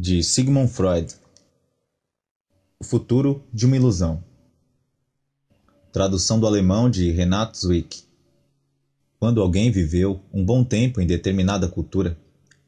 de Sigmund Freud. O futuro de uma ilusão. Tradução do alemão de Renato Zwick. Quando alguém viveu um bom tempo em determinada cultura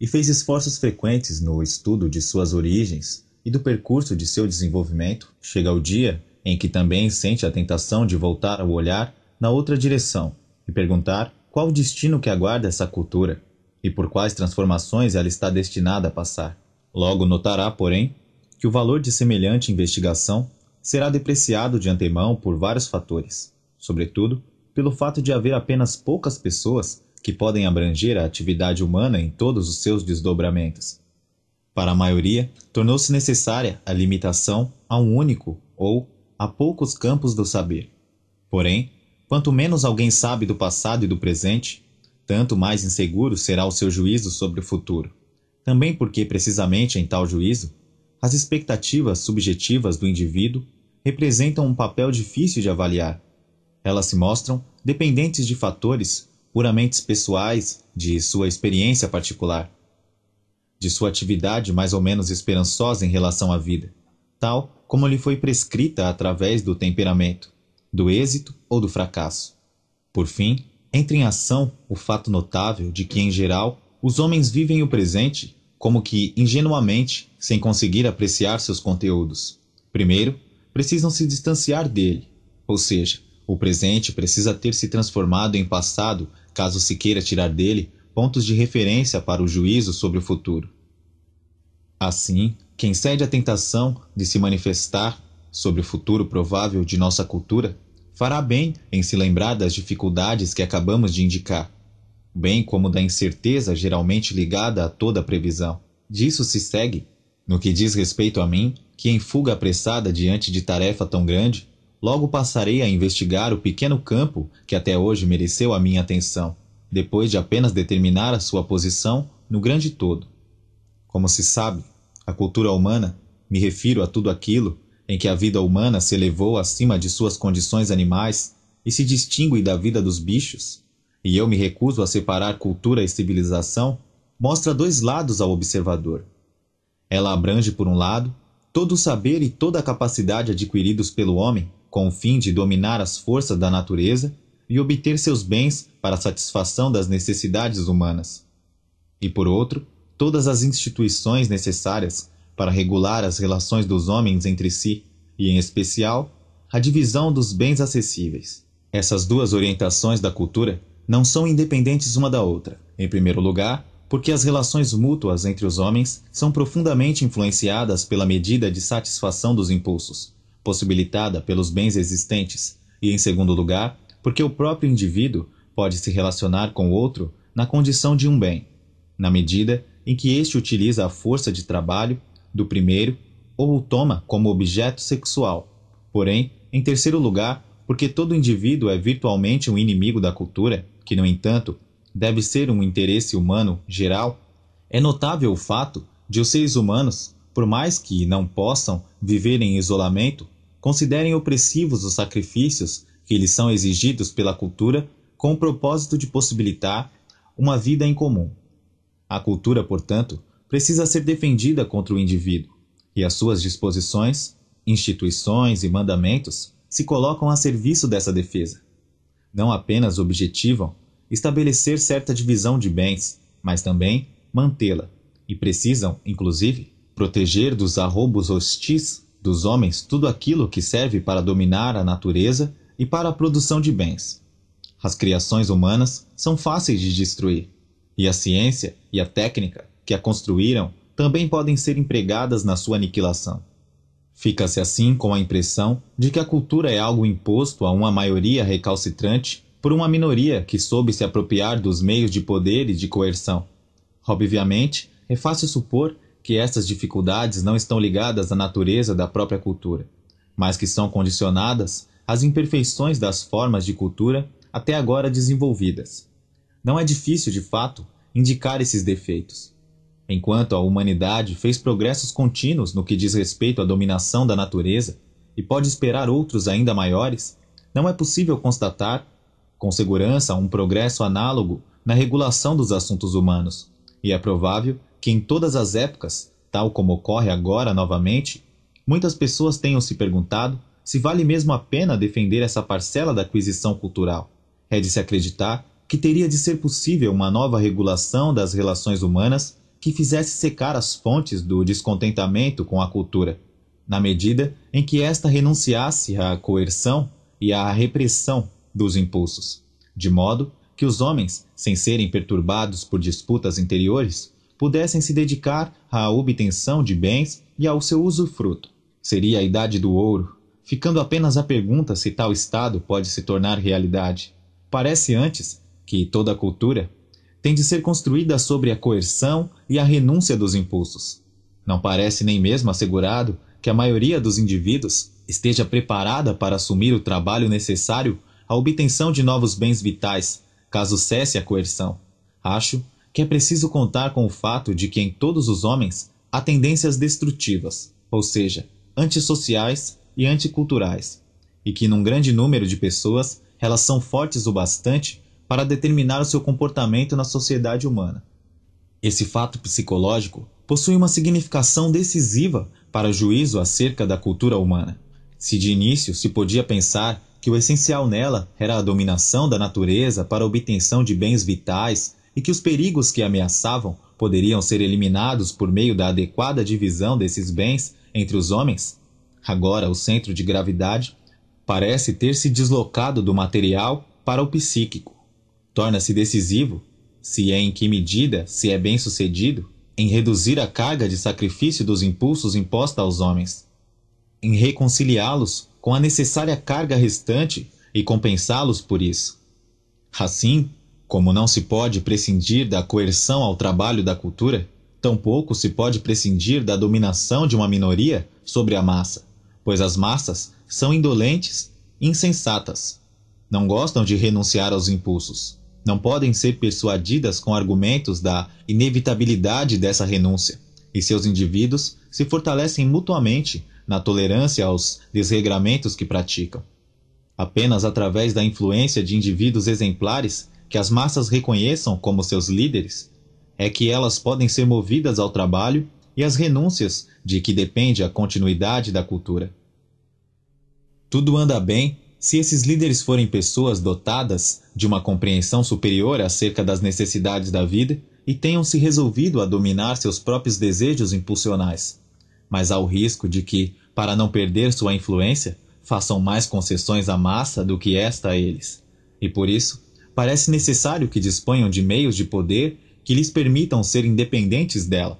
e fez esforços frequentes no estudo de suas origens e do percurso de seu desenvolvimento, chega o dia em que também sente a tentação de voltar o olhar na outra direção e perguntar qual o destino que aguarda essa cultura e por quais transformações ela está destinada a passar. Logo notará, porém, que o valor de semelhante investigação será depreciado de antemão por vários fatores, sobretudo pelo fato de haver apenas poucas pessoas que podem abranger a atividade humana em todos os seus desdobramentos. Para a maioria, tornou-se necessária a limitação a um único ou a poucos campos do saber. Porém, quanto menos alguém sabe do passado e do presente, tanto mais inseguro será o seu juízo sobre o futuro. Também porque, precisamente em tal juízo, as expectativas subjetivas do indivíduo representam um papel difícil de avaliar. Elas se mostram dependentes de fatores puramente pessoais de sua experiência particular, de sua atividade mais ou menos esperançosa em relação à vida, tal como lhe foi prescrita através do temperamento, do êxito ou do fracasso. Por fim, entra em ação o fato notável de que, em geral, os homens vivem o presente como que ingenuamente, sem conseguir apreciar seus conteúdos. Primeiro, precisam se distanciar dele, ou seja, o presente precisa ter se transformado em passado caso se queira tirar dele pontos de referência para o juízo sobre o futuro. Assim, quem cede à tentação de se manifestar sobre o futuro provável de nossa cultura fará bem em se lembrar das dificuldades que acabamos de indicar bem como da incerteza geralmente ligada a toda previsão. Disso se segue, no que diz respeito a mim, que em fuga apressada diante de tarefa tão grande, logo passarei a investigar o pequeno campo que até hoje mereceu a minha atenção, depois de apenas determinar a sua posição no grande todo. Como se sabe, a cultura humana, me refiro a tudo aquilo em que a vida humana se elevou acima de suas condições animais e se distingue da vida dos bichos, e eu me recuso a separar cultura e civilização, mostra dois lados ao observador. Ela abrange, por um lado, todo o saber e toda a capacidade adquiridos pelo homem com o fim de dominar as forças da natureza e obter seus bens para a satisfação das necessidades humanas. E por outro, todas as instituições necessárias para regular as relações dos homens entre si e, em especial, a divisão dos bens acessíveis. Essas duas orientações da cultura não são independentes uma da outra. Em primeiro lugar, porque as relações mútuas entre os homens são profundamente influenciadas pela medida de satisfação dos impulsos, possibilitada pelos bens existentes, e em segundo lugar, porque o próprio indivíduo pode se relacionar com o outro na condição de um bem, na medida em que este utiliza a força de trabalho do primeiro ou o toma como objeto sexual. Porém, em terceiro lugar, porque todo indivíduo é virtualmente um inimigo da cultura, que, no entanto, deve ser um interesse humano geral, é notável o fato de os seres humanos, por mais que não possam viver em isolamento, considerem opressivos os sacrifícios que lhes são exigidos pela cultura com o propósito de possibilitar uma vida em comum. A cultura, portanto, precisa ser defendida contra o indivíduo, e as suas disposições, instituições e mandamentos se colocam a serviço dessa defesa não apenas objetivam estabelecer certa divisão de bens, mas também mantê-la, e precisam, inclusive, proteger dos arroubos hostis dos homens tudo aquilo que serve para dominar a natureza e para a produção de bens. As criações humanas são fáceis de destruir, e a ciência e a técnica que a construíram também podem ser empregadas na sua aniquilação. Fica-se assim com a impressão de que a cultura é algo imposto a uma maioria recalcitrante por uma minoria que soube se apropriar dos meios de poder e de coerção. Obviamente, é fácil supor que essas dificuldades não estão ligadas à natureza da própria cultura, mas que são condicionadas às imperfeições das formas de cultura até agora desenvolvidas. Não é difícil, de fato, indicar esses defeitos. Enquanto a humanidade fez progressos contínuos no que diz respeito à dominação da natureza e pode esperar outros ainda maiores, não é possível constatar, com segurança, um progresso análogo na regulação dos assuntos humanos, e é provável que em todas as épocas, tal como ocorre agora novamente, muitas pessoas tenham se perguntado se vale mesmo a pena defender essa parcela da aquisição cultural. É de se acreditar que teria de ser possível uma nova regulação das relações humanas que fizesse secar as fontes do descontentamento com a cultura, na medida em que esta renunciasse à coerção e à repressão dos impulsos, de modo que os homens, sem serem perturbados por disputas interiores, pudessem se dedicar à obtenção de bens e ao seu usufruto. Seria a idade do ouro, ficando apenas a pergunta se tal estado pode se tornar realidade. Parece antes que toda cultura tem de ser construída sobre a coerção e a renúncia dos impulsos. Não parece nem mesmo assegurado que a maioria dos indivíduos esteja preparada para assumir o trabalho necessário à obtenção de novos bens vitais, caso cesse a coerção. Acho que é preciso contar com o fato de que em todos os homens há tendências destrutivas, ou seja, antissociais e anticulturais, e que num grande número de pessoas elas são fortes o bastante para determinar o seu comportamento na sociedade humana. Esse fato psicológico possui uma significação decisiva para o juízo acerca da cultura humana. Se de início se podia pensar que o essencial nela era a dominação da natureza para a obtenção de bens vitais e que os perigos que ameaçavam poderiam ser eliminados por meio da adequada divisão desses bens entre os homens, agora o centro de gravidade parece ter se deslocado do material para o psíquico torna-se decisivo, se é em que medida se é bem sucedido, em reduzir a carga de sacrifício dos impulsos imposta aos homens, em reconciliá-los com a necessária carga restante e compensá-los por isso. Assim, como não se pode prescindir da coerção ao trabalho da cultura, tampouco se pode prescindir da dominação de uma minoria sobre a massa, pois as massas são indolentes, insensatas, não gostam de renunciar aos impulsos não podem ser persuadidas com argumentos da inevitabilidade dessa renúncia, e seus indivíduos se fortalecem mutuamente na tolerância aos desregramentos que praticam. Apenas através da influência de indivíduos exemplares que as massas reconheçam como seus líderes é que elas podem ser movidas ao trabalho e às renúncias de que depende a continuidade da cultura. Tudo anda bem se esses líderes forem pessoas dotadas de uma compreensão superior acerca das necessidades da vida e tenham se resolvido a dominar seus próprios desejos impulsionais, mas há o risco de que, para não perder sua influência, façam mais concessões à massa do que esta a eles. E por isso, parece necessário que disponham de meios de poder que lhes permitam ser independentes dela.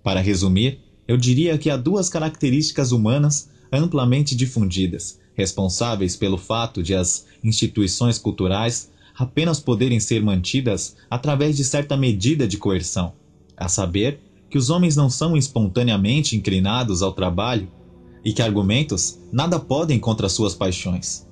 Para resumir, eu diria que há duas características humanas amplamente difundidas responsáveis pelo fato de as instituições culturais apenas poderem ser mantidas através de certa medida de coerção, a saber, que os homens não são espontaneamente inclinados ao trabalho e que argumentos nada podem contra suas paixões.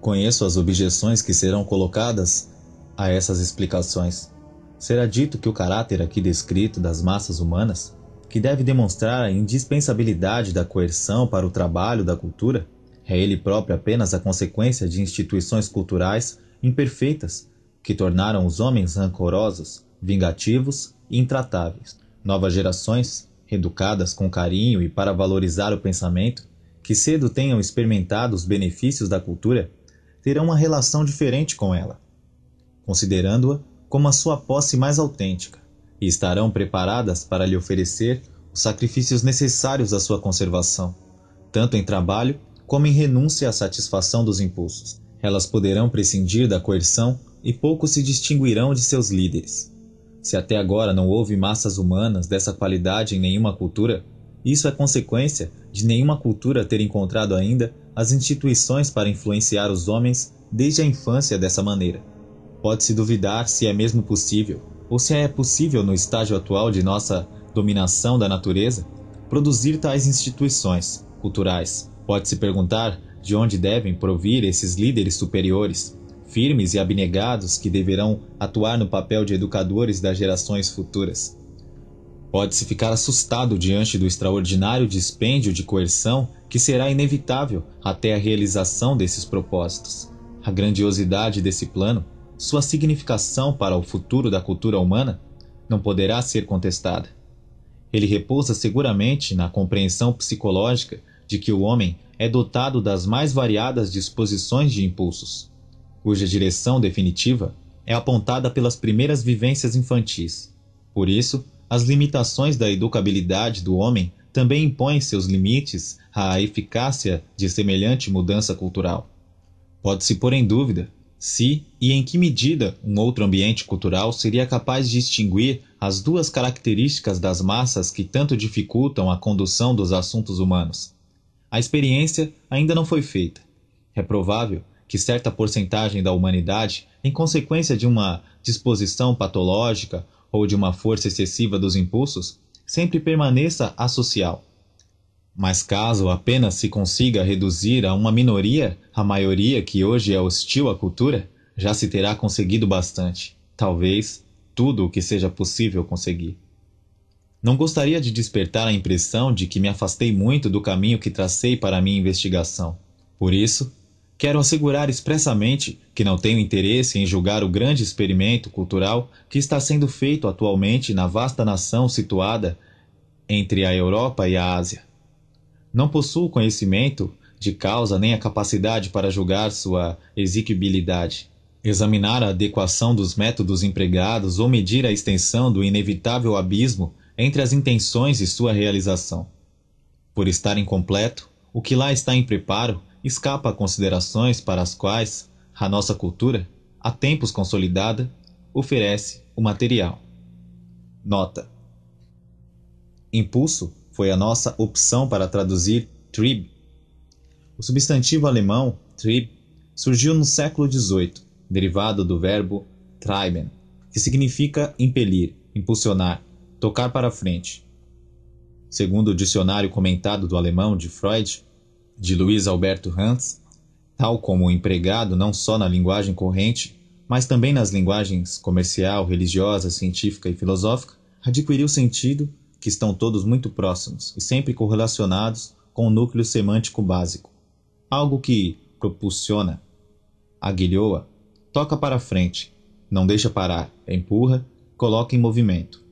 Conheço as objeções que serão colocadas a essas explicações. Será dito que o caráter aqui descrito das massas humanas, que deve demonstrar a indispensabilidade da coerção para o trabalho da cultura, é ele próprio apenas a consequência de instituições culturais imperfeitas que tornaram os homens rancorosos, vingativos e intratáveis. Novas gerações, educadas com carinho e para valorizar o pensamento, que cedo tenham experimentado os benefícios da cultura, terão uma relação diferente com ela, considerando-a como a sua posse mais autêntica, e estarão preparadas para lhe oferecer os sacrifícios necessários à sua conservação, tanto em trabalho como em renúncia à satisfação dos impulsos. Elas poderão prescindir da coerção e pouco se distinguirão de seus líderes. Se até agora não houve massas humanas dessa qualidade em nenhuma cultura, isso é consequência de nenhuma cultura ter encontrado ainda as instituições para influenciar os homens desde a infância dessa maneira. Pode-se duvidar se é mesmo possível, ou se é possível no estágio atual de nossa dominação da natureza, produzir tais instituições culturais Pode-se perguntar de onde devem provir esses líderes superiores, firmes e abnegados que deverão atuar no papel de educadores das gerações futuras. Pode-se ficar assustado diante do extraordinário dispêndio de coerção que será inevitável até a realização desses propósitos. A grandiosidade desse plano, sua significação para o futuro da cultura humana, não poderá ser contestada. Ele repousa seguramente na compreensão psicológica de que o homem é dotado das mais variadas disposições de impulsos, cuja direção definitiva é apontada pelas primeiras vivências infantis. Por isso, as limitações da educabilidade do homem também impõem seus limites à eficácia de semelhante mudança cultural. Pode-se pôr em dúvida se e em que medida um outro ambiente cultural seria capaz de distinguir as duas características das massas que tanto dificultam a condução dos assuntos humanos: a experiência ainda não foi feita. É provável que certa porcentagem da humanidade, em consequência de uma disposição patológica ou de uma força excessiva dos impulsos, sempre permaneça asocial. Mas caso apenas se consiga reduzir a uma minoria a maioria que hoje é hostil à cultura, já se terá conseguido bastante. Talvez tudo o que seja possível conseguir. Não gostaria de despertar a impressão de que me afastei muito do caminho que tracei para a minha investigação. Por isso, quero assegurar expressamente que não tenho interesse em julgar o grande experimento cultural que está sendo feito atualmente na vasta nação situada entre a Europa e a Ásia. Não possuo conhecimento de causa nem a capacidade para julgar sua exequibilidade. Examinar a adequação dos métodos empregados ou medir a extensão do inevitável abismo entre as intenções e sua realização. Por estar incompleto, o que lá está em preparo escapa a considerações para as quais a nossa cultura, há tempos consolidada, oferece o material. Nota: Impulso foi a nossa opção para traduzir Trieb. O substantivo alemão Trieb surgiu no século XVIII, derivado do verbo treiben, que significa impelir, impulsionar, tocar para frente. Segundo o dicionário comentado do alemão de Freud, de Luiz Alberto Hans, tal como empregado não só na linguagem corrente, mas também nas linguagens comercial, religiosa, científica e filosófica, adquiriu sentido que estão todos muito próximos e sempre correlacionados com o núcleo semântico básico. Algo que propulsiona, aguilhoa, toca para frente, não deixa parar, empurra, coloca em movimento.